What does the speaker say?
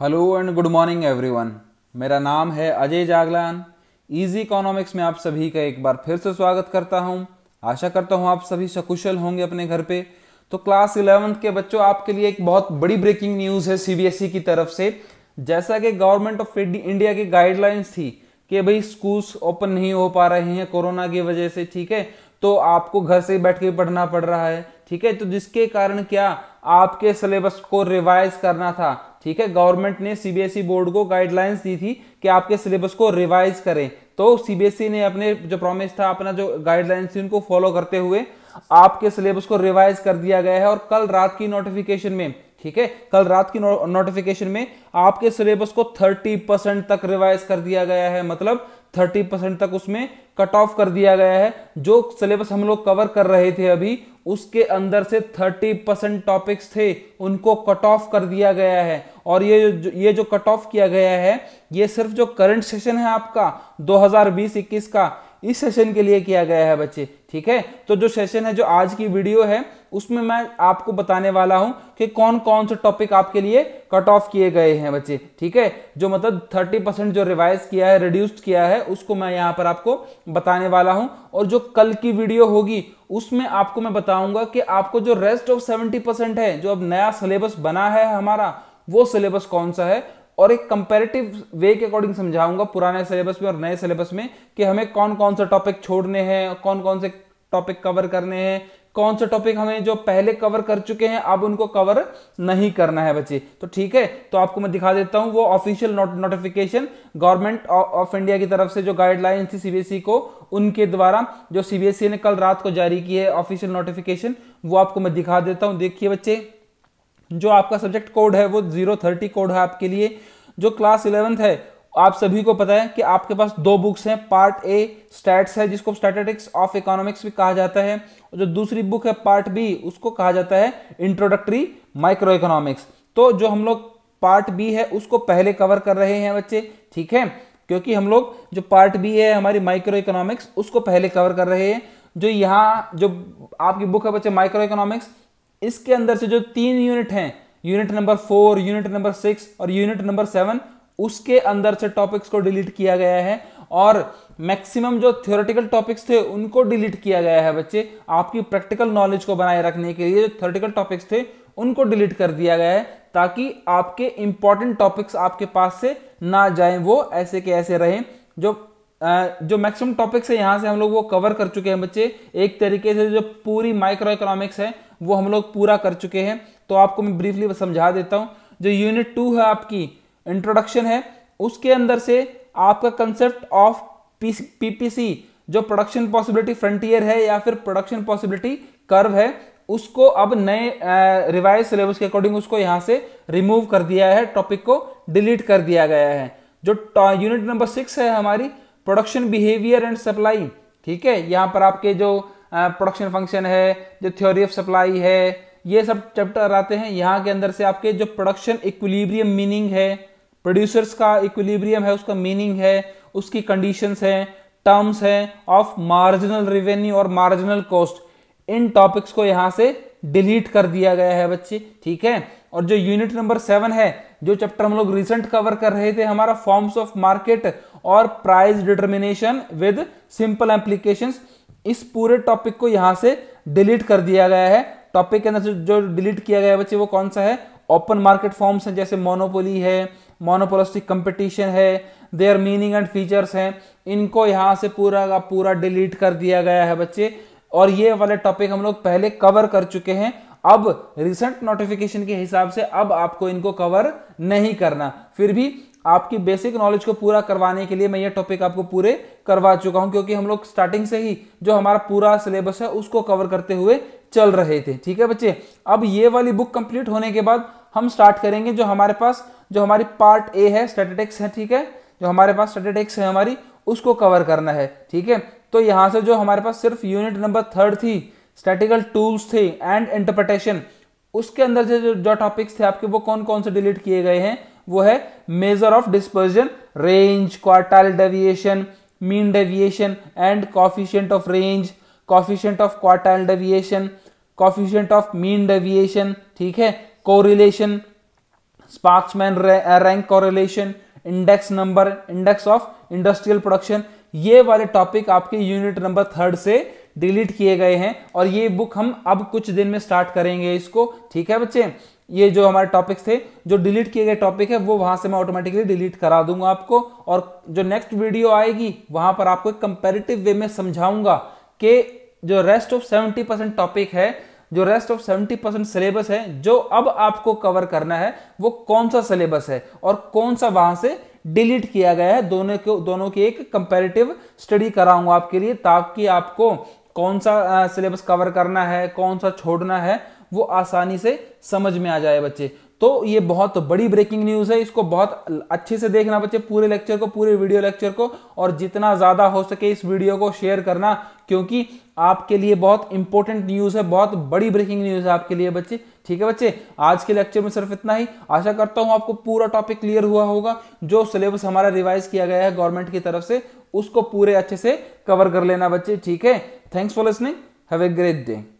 hello and good morning everyone मेरा नाम है अजय जागलान इजी इकोनॉमिक्स में आप सभी का एक बार फिर से स्वागत करता हूं आशा करता हूं आप सभी सकुशल होंगे अपने घर पे तो क्लास इलेवंथ के बच्चों आपके लिए एक बहुत बड़ी ब्रेकिंग न्यूज़ है सीबीएसई e की तरफ से जैसा कि गवर्नमेंट ऑफ इंडिया की गाइडलाइंस थी कि भाई स्कूल्स ओपन नहीं हो पा रहे हैं कोरोना की वजह से ठीक है तो आपको घर से बैठ के पढ़ना पड़ रहा है ठीक है तो जिसके कारण क्या आपके सिलेबस को रिवाइज करना था ठीक है गवर्नमेंट ने सीबीएसई बोर्ड e को गाइडलाइंस दी थी कि आपके सिलेबस को रिवाइज करें तो सीबीएसई e ने अपने जो प्रॉमिस था अपना जो गाइडलाइंस थी उनको फॉलो करते हुए आपके सिलेबस को रिवाइज कर दिया गया है और कल रात की नोटिफिकेशन में ठीक है कल रात की नोटिफिकेशन में आपके सिलेबस को 30 परसेंट तक रिवाइज कर दिया गया है मतलब 30 परसेंट तक उसमें कट ऑफ कर दिया गया है जो सिलेबस हम लोग कवर कर रहे थे अभी उसके अंदर से 30 परसेंट टॉपिक्स थे उनको कट ऑफ कर दिया गया है और ये जो ये जो कट ऑफ किया गया है ये सिर्फ जो करंट सेशन है आपका 2020-21 का इस सेशन के लिए किया गया है बच्चे ठीक है तो जो सेशन है जो आज की वीडियो है उसमें मैं आपको बताने वाला हूं कि कौन कौन से टॉपिक आपके लिए कट ऑफ किए गए हैं बच्चे ठीक है जो मतलब 30 परसेंट जो रिवाइज किया है रिड्यूस्ड किया है उसको मैं यहाँ पर आपको बताने वाला हूं और जो कल की वीडियो होगी उसमें आपको मैं बताऊंगा कि आपको जो रेस्ट ऑफ सेवेंटी परसेंट है जो अब नया सिलेबस बना है हमारा वो सिलेबस कौन सा है और एक कंपेरेटिव वे के अकॉर्डिंग समझाऊंगा पुराने सिलेबस में और नए सिलेबस में कि हमें कौन कौन से टॉपिक छोड़ने हैं कौन कौन से टॉपिक कवर करने हैं कौन सा टॉपिक हमें जो पहले कवर कर चुके हैं अब उनको कवर नहीं करना है बच्चे तो ठीक है तो आपको मैं दिखा देता हूं वो official notification government of India की तरफ से जो गाइडलाइंस थी सीबीएसई e को उनके द्वारा जो सीबीएसई e ने कल रात को जारी की है ऑफिशियल नोटिफिकेशन वो आपको मैं दिखा देता हूं देखिए बच्चे जो आपका सब्जेक्ट कोड है वो जीरो थर्टी कोड है आपके लिए जो क्लास इलेवेंथ है आप सभी को पता है कि आपके पास दो बुक्स हैं पार्ट ए स्टैट्स है जिसको स्टैटेटिक्स ऑफ इकोनॉमिक्स भी कहा जाता है और जो दूसरी बुक है पार्ट बी उसको कहा जाता है इंट्रोडक्टरी माइक्रो इकोनॉमिक्स तो जो हम लोग पार्ट बी है उसको पहले कवर कर रहे हैं बच्चे ठीक है क्योंकि हम लोग जो पार्ट बी है हमारी माइक्रो इकोनॉमिक्स उसको पहले कवर कर रहे हैं जो यहाँ जो आपकी बुक है बच्चे माइक्रो इकोनॉमिक्स इसके अंदर से जो तीन यूनिट हैं unit number four unit number six और यूनिट नंबर सेवन उसके अंदर से टॉपिक्स को डिलीट किया गया है और मैक्सिमम जो थ्योरेटिकल टॉपिक्स थे उनको डिलीट किया गया है बच्चे आपकी प्रैक्टिकल नॉलेज को बनाए रखने के लिए जो थ्योरेटिकल टॉपिक्स थे उनको डिलीट कर दिया गया है ताकि आपके इंपॉर्टेंट टॉपिक्स आपके पास से ना जाएं वो ऐसे के ऐसे रहें जो जो मैक्सिमम टॉपिक्स है यहाँ से हम लोग वो कवर कर चुके हैं बच्चे एक तरीके से जो पूरी माइक्रो इकोनॉमिक्स है वो हम लोग पूरा कर चुके हैं तो आपको मैं ब्रीफली समझा देता हूँ जो यूनिट टू है आपकी इंट्रोडक्शन है उसके अंदर से आपका कंसेप्ट ऑफ पीपीसी जो प्रोडक्शन पॉसिबिलिटी फ्रंटियर है या फिर प्रोडक्शन पॉसिबिलिटी कर्व है उसको अब नए रिवाइज सिलेबस के अकॉर्डिंग उसको यहाँ से रिमूव कर दिया है टॉपिक को डिलीट कर दिया गया है जो यूनिट नंबर सिक्स है हमारी प्रोडक्शन बिहेवियर एंड सप्लाई ठीक है यहाँ पर आपके जो प्रोडक्शन फंक्शन है जो थ्योरी ऑफ सप्लाई है ये सब चैप्टर आते हैं यहाँ के अंदर से आपके जो प्रोडक्शन इक्विलिब्रियम मीनिंग है प्रोड्यूसर्स का इक्विलिब्रियम है उसका मीनिंग है उसकी कंडीशंस हैं टर्म्स हैं ऑफ मार्जिनल रिवेन्यू और मार्जिनल कॉस्ट इन टॉपिक्स को यहाँ से डिलीट कर दिया गया है बच्चे ठीक है और जो यूनिट नंबर सेवन है जो चैप्टर हम लोग रिसेंट कवर कर रहे थे हमारा फॉर्म्स ऑफ मार्केट और price determination with simple application इस पूरे टॉपिक को यहां से डिलीट कर दिया गया है टॉपिक के अंदर से जो डिलीट किया गया है बच्चे वो कौन सा है ओपन मार्केट फॉर्म्स हैं जैसे मोनोपोली है मोनोपोलिस्टिक कंपटीशन है देयर मीनिंग एंड फीचर्स हैं इनको यहाँ से पूरा का पूरा डिलीट कर दिया गया है बच्चे और ये वाले टॉपिक हम लोग पहले कवर कर चुके हैं अब रिसेंट नोटिफिकेशन के हिसाब से अब आपको इनको कवर नहीं करना फिर भी आपकी बेसिक नॉलेज को पूरा करवाने के लिए मैं ये टॉपिक आपको पूरे करवा चुका हूं क्योंकि हम लोग स्टार्टिंग से ही जो हमारा पूरा सिलेबस है उसको कवर करते हुए चल रहे थे ठीक है बच्चे अब ये वाली बुक कंप्लीट होने के बाद हम स्टार्ट करेंगे जो हमारे पास जो हमारी पार्ट ए है स्टेटेटिक्स है ठीक है जो हमारे पास स्टेटेटिक्स है हमारी उसको कवर करना है ठीक है तो यहाँ से जो हमारे पास सिर्फ यूनिट नंबर थर्ड थी स्टेटिकल टूल्स थे एंड इंटरप्रटेशन उसके अंदर से जो टॉपिक्स थे आपके वो कौन कौन से डिलीट किए गए हैं वो है measure of dispersion range quartile deviation mean deviation and coefficient of range coefficient of quartile deviation coefficient of mean deviation ठीक है correlation Spearman's rank correlation index number index of industrial production ये वाले topic आपके unit number third से delete किए गए हैं और ये बुक हम अब कुछ दिन में स्टार्ट करेंगे इसको ठीक है बच्चे ये जो हमारे टॉपिक्स थे जो डिलीट किए गए टॉपिक है वो वहां से मैं ऑटोमेटिकली डिलीट करा दूंगा आपको और जो नेक्स्ट वीडियो आएगी वहां पर आपको एक कंपेरेटिव वे में समझाऊंगा कि जो rest of seventy percent topic है जो rest of seventy percent syllabus है जो अब आपको कवर करना है वो कौन सा सिलेबस है और कौन सा वहां से डिलीट किया गया है दोनों को दोनों की एक कंपेरेटिव स्टडी कराऊंगा आपके लिए ताकि आपको कौन सा सिलेबस कवर करना है कौन सा छोड़ना है वो आसानी से समझ में आ जाए बच्चे तो ये बहुत बड़ी ब्रेकिंग न्यूज है इसको बहुत अच्छे से देखना बच्चे पूरे लेक्चर को पूरे वीडियो लेक्चर को और जितना ज्यादा हो सके इस वीडियो को शेयर करना क्योंकि आपके लिए बहुत इंपॉर्टेंट न्यूज है बहुत बड़ी ब्रेकिंग न्यूज है आपके लिए बच्चे ठीक है बच्चे आज के लेक्चर में सिर्फ इतना ही आशा करता हूं आपको पूरा टॉपिक क्लियर हुआ होगा जो सिलेबस हमारा रिवाइज किया गया है गवर्नमेंट की तरफ से उसको पूरे अच्छे से कवर कर लेना बच्चे ठीक है thanks for listening have a great day